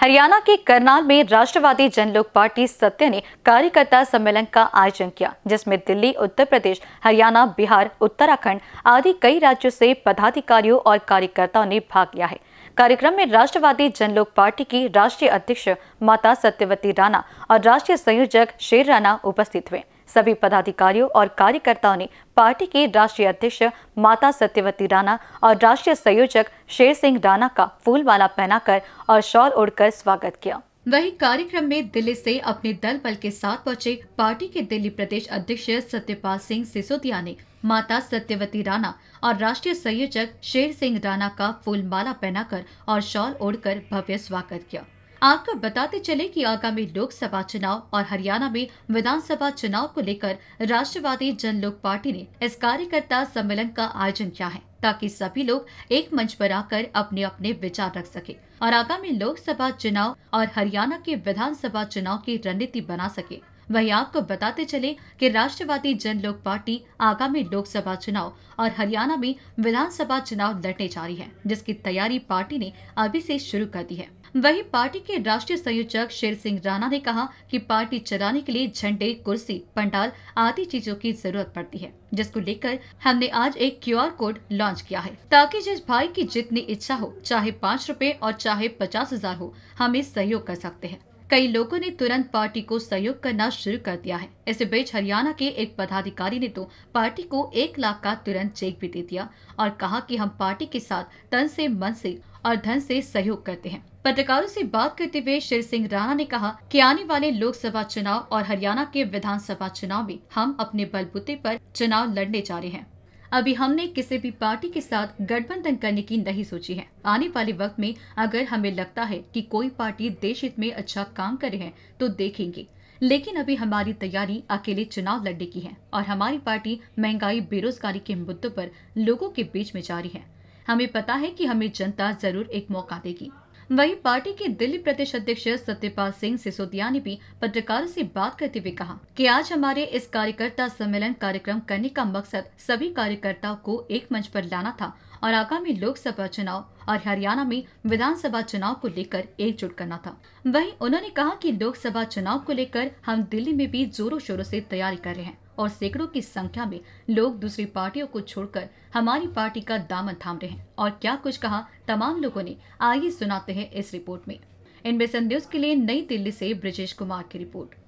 हरियाणा के करनाल में राष्ट्रवादी जनलोक पार्टी सत्य ने कार्यकर्ता सम्मेलन का आयोजन किया जिसमें दिल्ली उत्तर प्रदेश हरियाणा बिहार उत्तराखंड आदि कई राज्यों से पदाधिकारियों और कार्यकर्ताओं ने भाग लिया है कार्यक्रम में राष्ट्रवादी जनलोक पार्टी की राष्ट्रीय अध्यक्ष माता सत्यवती राणा और राष्ट्रीय संयोजक शेर राणा उपस्थित हुए सभी पदाधिकारियों और कार्यकर्ताओं ने पार्टी के राष्ट्रीय अध्यक्ष माता सत्यवती राणा और राष्ट्रीय संयोजक शेर सिंह राणा का वाला पहनाकर और शॉल ओढ़कर स्वागत किया वहीं कार्यक्रम में दिल्ली से अपने दल बल के साथ पहुंचे पार्टी के दिल्ली प्रदेश अध्यक्ष सत्यपाल सिंह सिसोदिया ने माता सत्यवती राणा और राष्ट्रीय संयोजक शेर सिंह राणा का फूल माला पहनाकर और शॉल ओढ़कर भव्य स्वागत किया आपको बताते चले कि आगामी लोकसभा चुनाव और हरियाणा में विधानसभा चुनाव को लेकर राष्ट्रवादी जन लोक पार्टी ने इस कार्यकर्ता सम्मेलन का आयोजन किया है ताकि सभी लोग एक मंच पर आकर अपने अपने विचार रख सके और आगामी लोकसभा चुनाव और हरियाणा के विधानसभा चुनाव की रणनीति बना सके वही आपको बताते चले कि राष्ट्रवादी जन लोक पार्टी आगामी लोकसभा चुनाव और हरियाणा में विधानसभा चुनाव लड़ने जा रही है जिसकी तैयारी पार्टी ने अभी से शुरू कर दी है वहीं पार्टी के राष्ट्रीय संयोजक शेर सिंह राणा ने कहा कि पार्टी चलाने के लिए झंडे कुर्सी पंडाल आदि चीजों की जरूरत पड़ती है जिसको लेकर हमने आज एक क्यूआर कोड लॉन्च किया है ताकि जिस भाई की जितनी इच्छा हो चाहे पाँच रूपए और चाहे पचास हजार हो हमें सहयोग कर सकते हैं कई लोगों ने तुरंत पार्टी को सहयोग करना शुरू कर दिया है इस बीच हरियाणा के एक पदाधिकारी ने तो पार्टी को एक लाख का तुरंत चेक भी दे दिया और कहा कि हम पार्टी के साथ तन से मन से और धन से सहयोग करते हैं पत्रकारों से बात करते हुए श्री सिंह राणा ने कहा कि आने वाले लोकसभा चुनाव और हरियाणा के विधानसभा चुनाव में हम अपने बलबूते पर चुनाव लड़ने जा रहे हैं अभी हमने किसी भी पार्टी के साथ गठबंधन करने की नहीं सोची है आने वाले वक्त में अगर हमें लगता है कि कोई पार्टी देश हित में अच्छा काम करे है तो देखेंगे लेकिन अभी हमारी तैयारी अकेले चुनाव लड़ने की है और हमारी पार्टी महंगाई बेरोजगारी के मुद्दों पर लोगों के बीच में जारी है हमें पता है कि हमें जनता जरूर एक मौका देगी वहीं पार्टी के दिल्ली प्रदेश अध्यक्ष सत्यपाल सिंह सिसोदिया ने भी पत्रकारों से बात करते हुए कहा कि आज हमारे इस कार्यकर्ता सम्मेलन कार्यक्रम करने का मकसद सभी कार्यकर्ताओं को एक मंच पर लाना था और आगामी लोकसभा चुनाव और हरियाणा में विधानसभा चुनाव को लेकर एकजुट करना था वहीं उन्होंने कहा कि लोकसभा चुनाव को लेकर हम दिल्ली में भी जोरों शोरों से तैयारी कर रहे हैं और सैकड़ों की संख्या में लोग दूसरी पार्टियों को छोड़कर हमारी पार्टी का दामन थाम रहे हैं और क्या कुछ कहा तमाम लोगों ने आइए सुनाते हैं इस रिपोर्ट में इनमें संदेश के लिए नई दिल्ली से ब्रजेश कुमार की रिपोर्ट